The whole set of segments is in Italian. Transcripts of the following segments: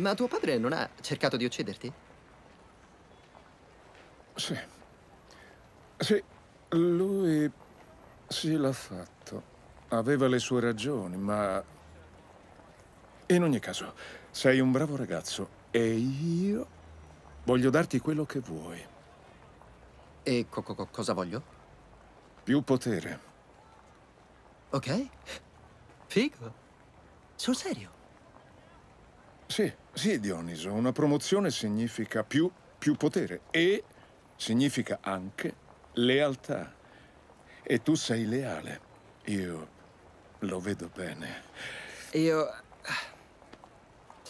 Ma tuo padre non ha cercato di ucciderti? Sì. Sì, lui sì l'ha fatto. Aveva le sue ragioni, ma... In ogni caso, sei un bravo ragazzo e io voglio darti quello che vuoi. E co co cosa voglio? Più potere. Ok. Figo. Sul serio? Sì, sì Dioniso, una promozione significa più, più potere e significa anche lealtà. E tu sei leale. Io lo vedo bene. Io...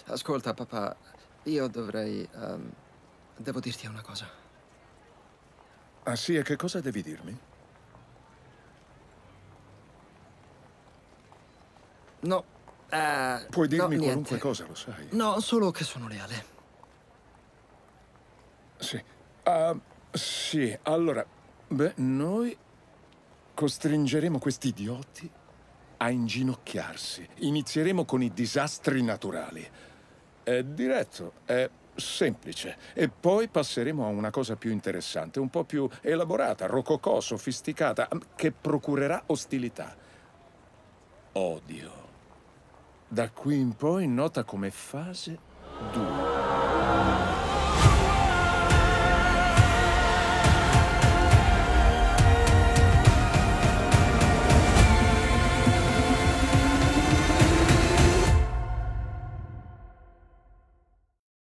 Ascolta, papà, io dovrei... Um, devo dirti una cosa. Ah sì, e che cosa devi dirmi? No, Uh, Puoi dirmi no, qualunque cosa, lo sai. No, solo che sono leale. Sì. Uh, sì, allora... Beh, noi costringeremo questi idioti a inginocchiarsi. Inizieremo con i disastri naturali. È diretto, è semplice. E poi passeremo a una cosa più interessante, un po' più elaborata, rococò, sofisticata, che procurerà ostilità. Odio. Da qui in poi nota come fase 2.